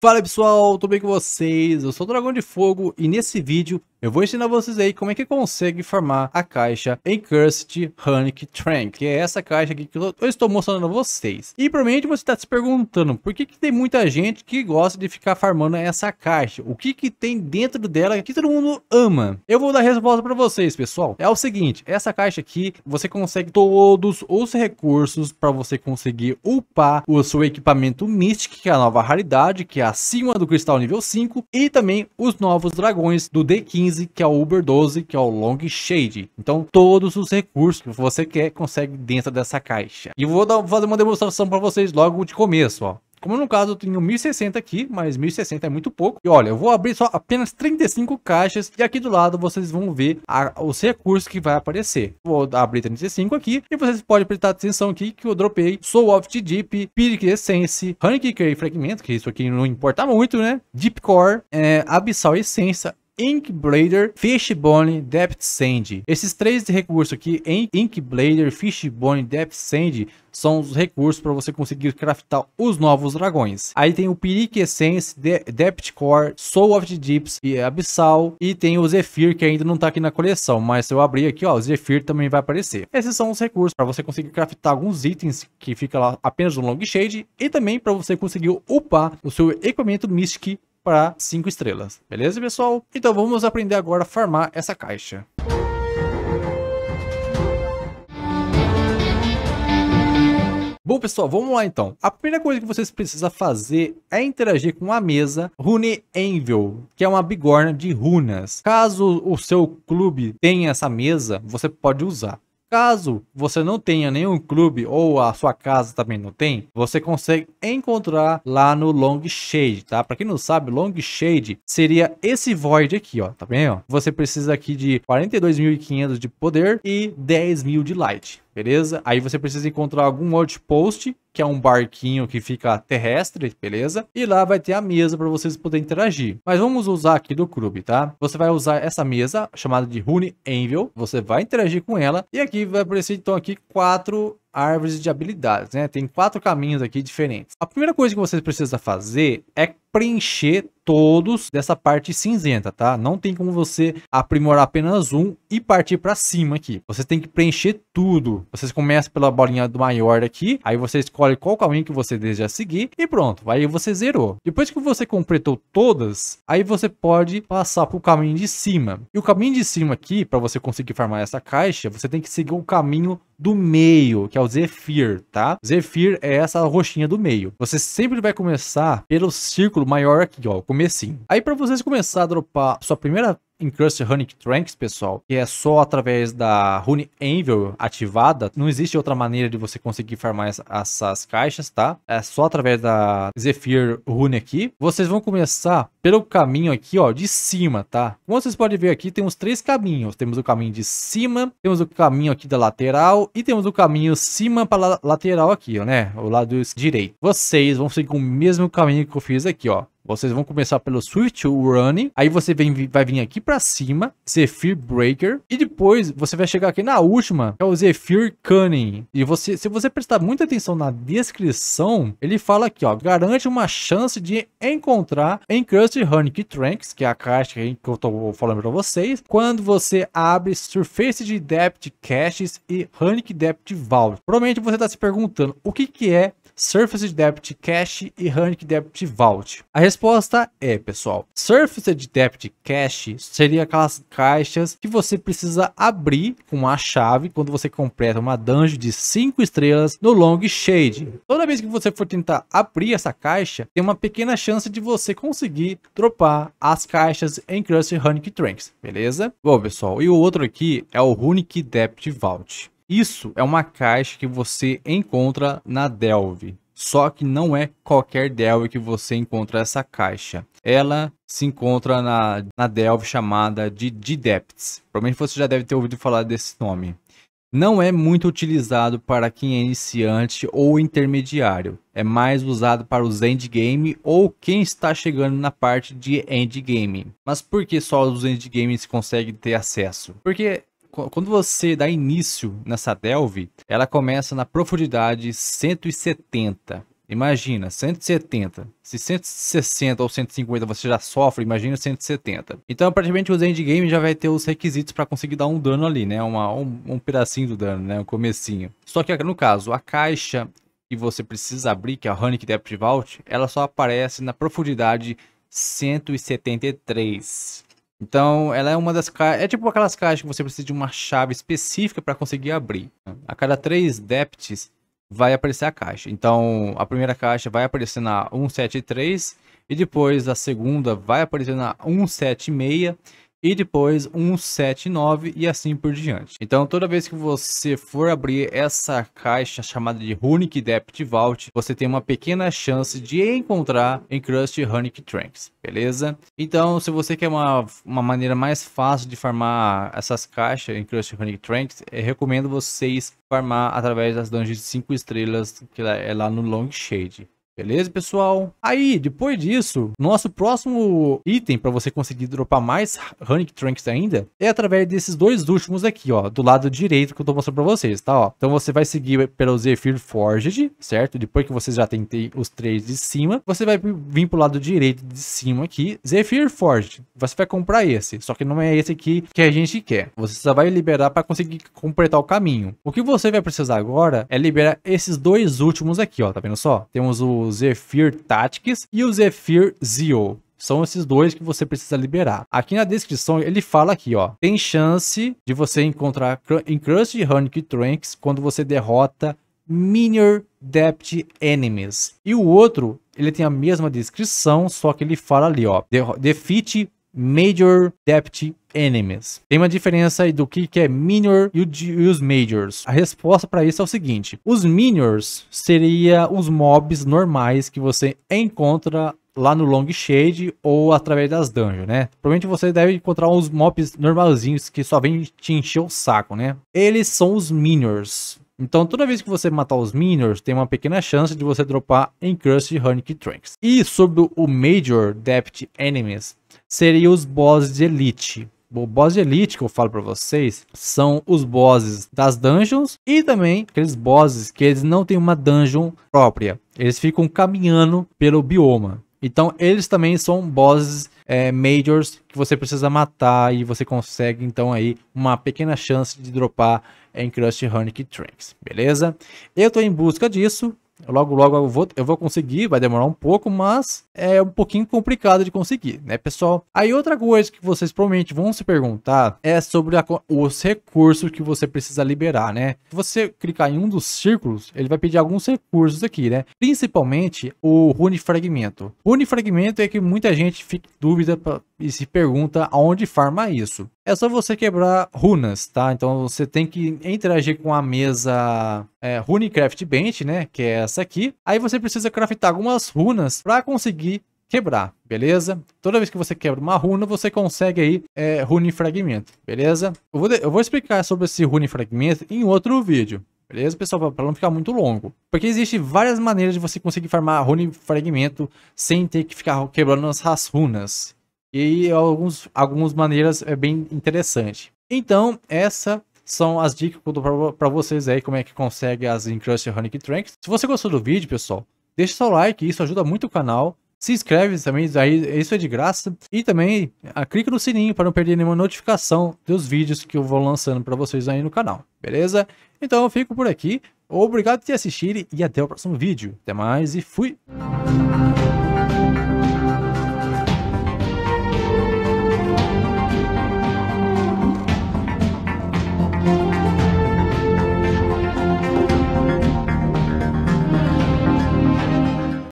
Fala pessoal, tudo bem com vocês? Eu sou o Dragão de Fogo e nesse vídeo eu vou ensinar vocês aí como é que consegue formar a caixa Encursed Hanic Trank, que é essa caixa aqui que eu estou mostrando a vocês. E provavelmente você está se perguntando, por que, que tem muita gente que gosta de ficar farmando essa caixa? O que que tem dentro dela que todo mundo ama? Eu vou dar a resposta para vocês, pessoal. É o seguinte, essa caixa aqui, você consegue todos os recursos para você conseguir upar o seu equipamento Mystic, que é a nova raridade, que é acima do cristal nível 5, e também os novos dragões do D15 15, que é o Uber 12, que é o Long Shade. Então todos os recursos que você quer consegue dentro dessa caixa. E vou dar, fazer uma demonstração para vocês logo de começo, ó. Como no caso eu tenho 1060 aqui, mas 1060 é muito pouco. E olha, eu vou abrir só apenas 35 caixas e aqui do lado vocês vão ver a, os recursos que vai aparecer. Vou abrir 35 aqui e vocês podem prestar atenção aqui que eu dropei Soul of the Deep, Pyrrhic Essence, e Fragmento, que isso aqui não importa muito, né? Deep Core, é, Abyssal Essência, Inkblader, Fishbone, Depth Sand. Esses três recursos aqui, Inkblader, Fishbone, Depth Sand, são os recursos para você conseguir craftar os novos dragões. Aí tem o Pyrrhic Essence, De Depth Core, Soul of the Deeps e Abyssal. E tem o Zephyr, que ainda não está aqui na coleção, mas se eu abrir aqui, ó, o Zephyr também vai aparecer. Esses são os recursos para você conseguir craftar alguns itens que fica lá apenas no Long Shade e também para você conseguir upar o seu equipamento Mystic para 5 estrelas. Beleza, pessoal? Então vamos aprender agora a farmar essa caixa. Bom, pessoal, vamos lá então. A primeira coisa que vocês precisam fazer é interagir com a mesa Rune Anvil, que é uma bigorna de runas. Caso o seu clube tenha essa mesa, você pode usar. Caso você não tenha nenhum clube ou a sua casa também não tem, você consegue encontrar lá no Long Shade, tá? Para quem não sabe, Long Shade seria esse Void aqui, ó, tá vendo? Você precisa aqui de 42.500 de poder e 10 mil de Light, beleza? Aí você precisa encontrar algum outpost que é um barquinho que fica terrestre, beleza? E lá vai ter a mesa para vocês poderem interagir. Mas vamos usar aqui do clube, tá? Você vai usar essa mesa chamada de Rune Anvil. Você vai interagir com ela. E aqui vai aparecer então aqui quatro árvores de habilidades, né? Tem quatro caminhos aqui diferentes. A primeira coisa que você precisa fazer é preencher todos dessa parte cinzenta, tá? Não tem como você aprimorar apenas um e partir para cima aqui. Você tem que preencher tudo. Você começa pela bolinha do maior aqui, aí você escolhe qual caminho que você deseja seguir e pronto, aí você zerou. Depois que você completou todas, aí você pode passar para o caminho de cima. E o caminho de cima aqui, para você conseguir farmar essa caixa, você tem que seguir o caminho do meio, que é o Zephyr, tá? Zephyr é essa roxinha do meio. Você sempre vai começar pelo círculo maior aqui, ó, o comecinho. Aí para vocês começar a dropar sua primeira Encrusted Runic Tranks, pessoal, que é só através da Rune Anvil ativada. Não existe outra maneira de você conseguir farmar essas caixas, tá? É só através da Zephyr Rune aqui. Vocês vão começar pelo caminho aqui, ó, de cima, tá? Como vocês podem ver aqui, temos três caminhos. Temos o caminho de cima, temos o caminho aqui da lateral e temos o caminho cima para lateral aqui, ó, né? O lado direito. Vocês vão seguir o mesmo caminho que eu fiz aqui, ó. Vocês vão começar pelo Switch Running, aí você vem, vai vir aqui para cima, Zephyr Breaker, e depois você vai chegar aqui na última, que é o Zephyr Cunning. E você, se você prestar muita atenção na descrição, ele fala aqui, ó, garante uma chance de encontrar em Honey Key Tranks, que é a caixa que eu tô falando para vocês, quando você abre Surface de depth Caches e Honey depth Vault. Provavelmente você está se perguntando o que que é Surface Debt Cache e Rank Debt Vault? A resposta é, pessoal, Surface Debt Cache seria aquelas caixas que você precisa abrir com a chave quando você completa uma dungeon de 5 estrelas no Long Shade. Toda vez que você for tentar abrir essa caixa, tem uma pequena chance de você conseguir dropar as caixas em Crush Runic Tranks, beleza? Bom, pessoal, e o outro aqui é o Runic Debt Vault. Isso é uma caixa que você encontra na Delve. Só que não é qualquer Delve que você encontra essa caixa. Ela se encontra na, na Delve chamada de G-Depths. Provavelmente você já deve ter ouvido falar desse nome. Não é muito utilizado para quem é iniciante ou intermediário. É mais usado para os endgame ou quem está chegando na parte de endgame. Mas por que só os endgames conseguem ter acesso? Porque quando você dá início nessa delve, ela começa na profundidade 170. Imagina, 170. Se 160 ou 150 você já sofre, imagina 170. Então, praticamente, o endgame já vai ter os requisitos para conseguir dar um dano ali, né? Uma, um, um pedacinho do dano, né? Um comecinho. Só que, no caso, a caixa que você precisa abrir, que é a Runic Depth Vault, ela só aparece na profundidade 173. Então, ela é uma das caixas. É tipo aquelas caixas que você precisa de uma chave específica para conseguir abrir. A cada três depts vai aparecer a caixa. Então, a primeira caixa vai aparecer na 173 e depois a segunda vai aparecer na 176 e depois 179 e assim por diante. Então toda vez que você for abrir essa caixa chamada de Runic Dept Vault, você tem uma pequena chance de encontrar Encrust Runic Tranks, beleza? Então se você quer uma, uma maneira mais fácil de farmar essas caixas Encrust Runic Tranks, recomendo vocês farmar através das dungeons de 5 estrelas que é lá no Long Shade. Beleza, pessoal? Aí, depois disso, nosso próximo item para você conseguir dropar mais Honey Trunks ainda é através desses dois últimos aqui, ó, do lado direito que eu tô mostrando para vocês, tá, ó. Então você vai seguir pelo Zephyr Forged, certo? Depois que você já tem os três de cima, você vai vir pro lado direito de cima aqui, Zephyr Forged. Você vai comprar esse, só que não é esse aqui que a gente quer. Você só vai liberar para conseguir completar o caminho. O que você vai precisar agora é liberar esses dois últimos aqui, ó, tá vendo só? Temos o Zephyr Tactics e o Zephyr Zio. São esses dois que você precisa liberar. Aqui na descrição ele fala aqui, ó. Tem chance de você encontrar Encrusted Honey Tranks quando você derrota Minor Dept Enemies. E o outro, ele tem a mesma descrição, só que ele fala ali, ó. Defeat Major Dept enemies. Tem uma diferença aí do que, é minor e, os majors. A resposta para isso é o seguinte: os minors seria os mobs normais que você encontra lá no Long Shade ou através das dungeons, né? Provavelmente você deve encontrar uns mobs normalzinhos que só vêm te encher o saco, né? Eles são os minors. Então, toda vez que você matar os Minions, tem uma pequena chance de você dropar Encrusted Hurricane Trunks. E sobre o Major Depth Enemies, seria os bosses de Elite. O boss de elite que eu falo para vocês são os bosses das dungeons e também aqueles bosses que eles não têm uma dungeon própria. Eles ficam caminhando pelo bioma. Então eles também são bosses é, majors que você precisa matar e você consegue então aí uma pequena chance de dropar em Crust Honey Trunks, beleza? Eu estou em busca disso, Logo, logo eu vou, eu vou conseguir, vai demorar um pouco, mas é um pouquinho complicado de conseguir, né, pessoal? Aí outra coisa que vocês provavelmente vão se perguntar é sobre a, os recursos que você precisa liberar, né? Se você clicar em um dos círculos, ele vai pedir alguns recursos aqui, né? Principalmente o Rune Fragmento. Rune Fragmento é que muita gente fica em dúvida pra, e se pergunta aonde farma isso é só você quebrar runas, tá? Então você tem que interagir com a mesa é, Runecraft Bench, né? Que é essa aqui. Aí você precisa craftar algumas runas para conseguir quebrar, beleza? Toda vez que você quebra uma runa, você consegue aí é, rune fragmento, beleza? Eu vou, eu vou explicar sobre esse rune fragmento em outro vídeo, beleza, pessoal? Para não ficar muito longo. Porque existe várias maneiras de você conseguir farmar rune fragmento sem ter que ficar quebrando as runas. E alguns, algumas maneiras é bem interessante. Então, essas são as dicas que eu dou para vocês aí, como é que consegue as Encrusted Honey tranks Se você gostou do vídeo, pessoal, deixa seu like, isso ajuda muito o canal. Se inscreve também, aí isso é de graça. E também a, ah, clica no sininho para não perder nenhuma notificação dos vídeos que eu vou lançando para vocês aí no canal, beleza? Então eu fico por aqui. Obrigado por ter assistido e até o próximo vídeo. Até mais e fui!